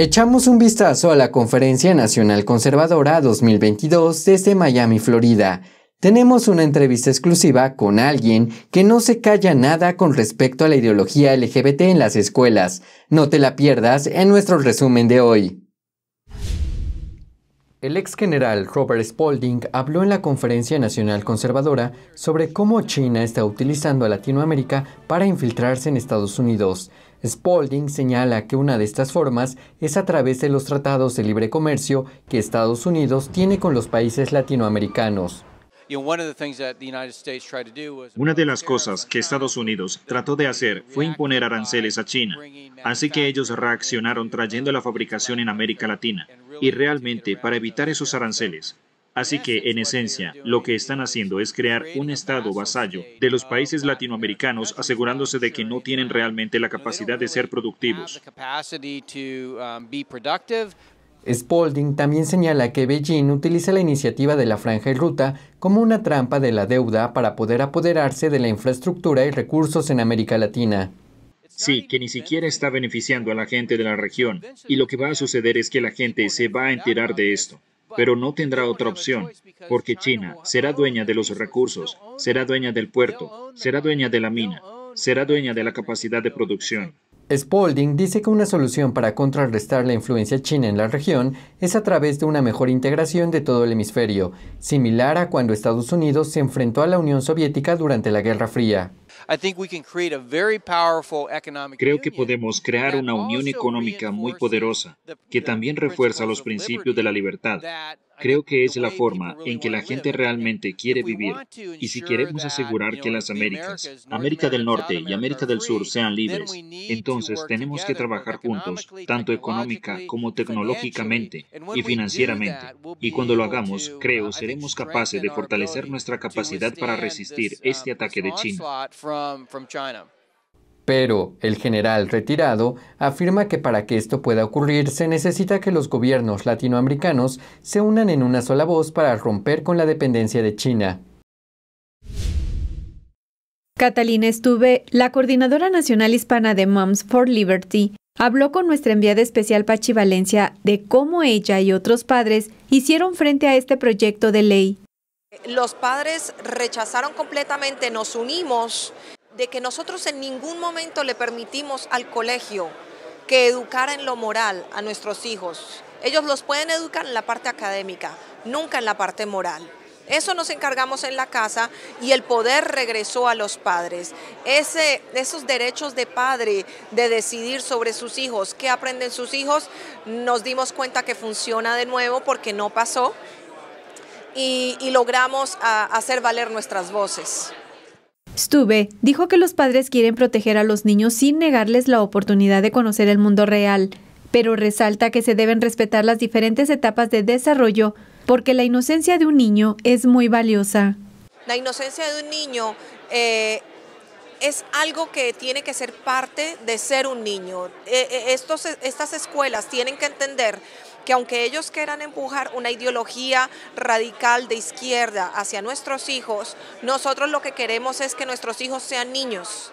Echamos un vistazo a la Conferencia Nacional Conservadora 2022 desde Miami, Florida. Tenemos una entrevista exclusiva con alguien que no se calla nada con respecto a la ideología LGBT en las escuelas. No te la pierdas en nuestro resumen de hoy. El ex general Robert Spalding habló en la Conferencia Nacional Conservadora sobre cómo China está utilizando a Latinoamérica para infiltrarse en Estados Unidos. Spalding señala que una de estas formas es a través de los tratados de libre comercio que Estados Unidos tiene con los países latinoamericanos. Una de las cosas que Estados Unidos trató de hacer fue imponer aranceles a China, así que ellos reaccionaron trayendo la fabricación en América Latina. Y realmente, para evitar esos aranceles, Así que, en esencia, lo que están haciendo es crear un Estado vasallo de los países latinoamericanos, asegurándose de que no tienen realmente la capacidad de ser productivos. Spalding también señala que Beijing utiliza la iniciativa de la Franja y Ruta como una trampa de la deuda para poder apoderarse de la infraestructura y recursos en América Latina. Sí, que ni siquiera está beneficiando a la gente de la región. Y lo que va a suceder es que la gente se va a enterar de esto pero no tendrá otra opción, porque China será dueña de los recursos, será dueña del puerto, será dueña de la mina, será dueña de la capacidad de producción. Spalding dice que una solución para contrarrestar la influencia china en la región es a través de una mejor integración de todo el hemisferio, similar a cuando Estados Unidos se enfrentó a la Unión Soviética durante la Guerra Fría. Creo que podemos crear una unión económica muy poderosa que también refuerza los principios de la libertad Creo que es la forma en que la gente realmente quiere vivir. Y si queremos asegurar que las Américas, América del Norte y América del Sur sean libres, entonces tenemos que trabajar juntos, tanto económica como tecnológicamente y financieramente. Y cuando lo hagamos, creo, uh, seremos capaces de fortalecer nuestra capacidad para resistir uh, este ataque de China. Pero el general retirado afirma que para que esto pueda ocurrir se necesita que los gobiernos latinoamericanos se unan en una sola voz para romper con la dependencia de China. Catalina Estuve, la coordinadora nacional hispana de Moms for Liberty, habló con nuestra enviada especial Pachi Valencia de cómo ella y otros padres hicieron frente a este proyecto de ley. Los padres rechazaron completamente, nos unimos de que nosotros en ningún momento le permitimos al colegio que educara en lo moral a nuestros hijos. Ellos los pueden educar en la parte académica, nunca en la parte moral. Eso nos encargamos en la casa y el poder regresó a los padres. Ese, esos derechos de padre de decidir sobre sus hijos, qué aprenden sus hijos, nos dimos cuenta que funciona de nuevo porque no pasó y, logramos ah, hacer valer nuestras voces. Stube dijo que los padres quieren proteger a los niños sin negarles la oportunidad de conocer el mundo real, pero resalta que se deben respetar las diferentes etapas de desarrollo porque la inocencia de un niño es muy valiosa. La inocencia de un niño eh, es algo que tiene que ser parte de ser un niño. Eh, eh, estas escuelas tienen que entender que aunque ellos quieran empujar una ideología radical de izquierda hacia nuestros hijos, nosotros lo que queremos es que nuestros hijos sean niños.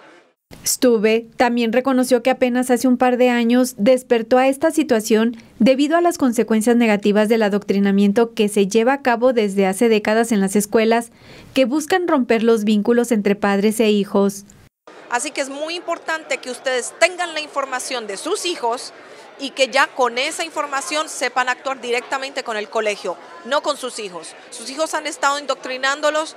Stuve también reconoció que apenas hace un par de años despertó a esta situación debido a las consecuencias negativas del adoctrinamiento que se lleva a cabo desde hace décadas en las escuelas, que buscan romper los vínculos entre padres e hijos. Así que es muy importante que ustedes tengan la información de sus hijos y que ya con esa información sepan actuar directamente con el colegio, no con sus hijos. Sus hijos han estado indoctrinándolos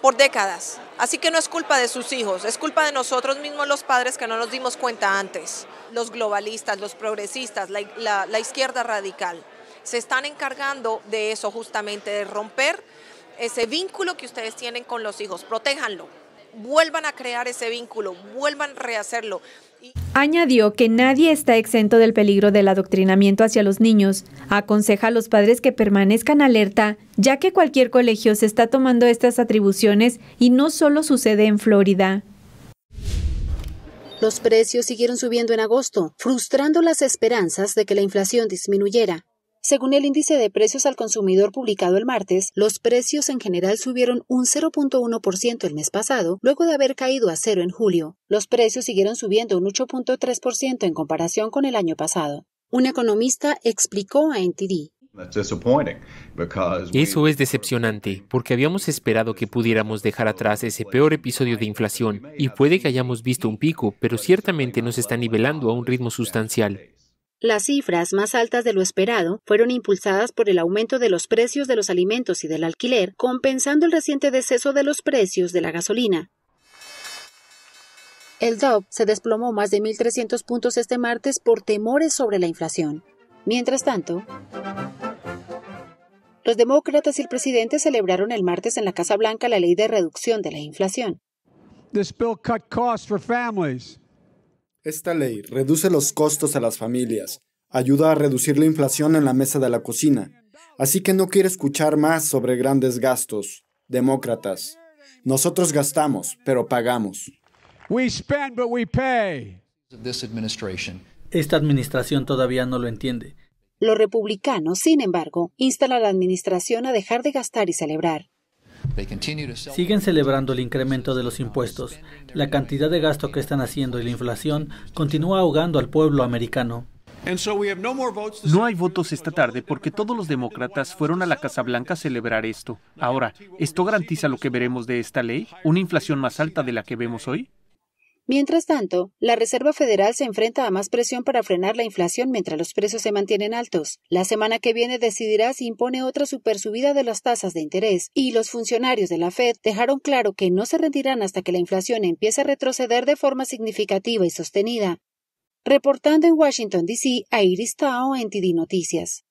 por décadas, así que no es culpa de sus hijos, es culpa de nosotros mismos los padres que no nos dimos cuenta antes. Los globalistas, los progresistas, la, izquierda radical, se están encargando de eso justamente, de romper ese vínculo que ustedes tienen con los hijos, protéjanlo, vuelvan a crear ese vínculo, vuelvan a rehacerlo. Añadió que nadie está exento del peligro del adoctrinamiento hacia los niños. Aconseja a los padres que permanezcan alerta, ya que cualquier colegio se está tomando estas atribuciones y no solo sucede en Florida. Los precios siguieron subiendo en agosto, frustrando las esperanzas de que la inflación disminuyera. Según el índice de precios al consumidor publicado el martes, los precios en general subieron un 0.1% el mes pasado, luego de haber caído a cero en julio. Los precios siguieron subiendo un 8.3% en comparación con el año pasado. Un economista explicó a NTD eso es decepcionante, porque habíamos esperado que pudiéramos dejar atrás ese peor episodio de inflación, y puede que hayamos visto un pico, pero ciertamente nos está nivelando a un ritmo sustancial. Las cifras más altas de lo esperado fueron impulsadas por el aumento de los precios de los alimentos y del alquiler, compensando el reciente deceso de los precios de la gasolina. El Dow se desplomó más de 1.300 puntos este martes por temores sobre la inflación. Mientras tanto, los demócratas y el presidente celebraron el martes en la Casa Blanca la ley de reducción de la inflación. Esta ley reduce los costos a las familias, ayuda a reducir la inflación en la mesa de la cocina, así que no quiere escuchar más sobre grandes gastos. Demócratas, nosotros gastamos, pero pagamos. We spend, but we pay. Esta administración todavía no lo entiende. Los republicanos, sin embargo, instan a la administración a dejar de gastar y celebrar. Siguen celebrando el incremento de los impuestos, la cantidad de gasto que están haciendo y la inflación continúa ahogando al pueblo americano. No hay votos esta tarde porque todos los demócratas fueron a la Casa Blanca a celebrar esto. Ahora, ¿esto garantiza lo que veremos de esta ley? ¿Una inflación más alta de la que vemos hoy? Mientras tanto, la Reserva Federal se enfrenta a más presión para frenar la inflación mientras los precios se mantienen altos. La semana que viene decidirá si impone otra supersubida de las tasas de interés, y los funcionarios de la Fed dejaron claro que no se rendirán hasta que la inflación empiece a retroceder de forma significativa y sostenida. Reportando en Washington, D.C., a Iris Tao en TD Noticias.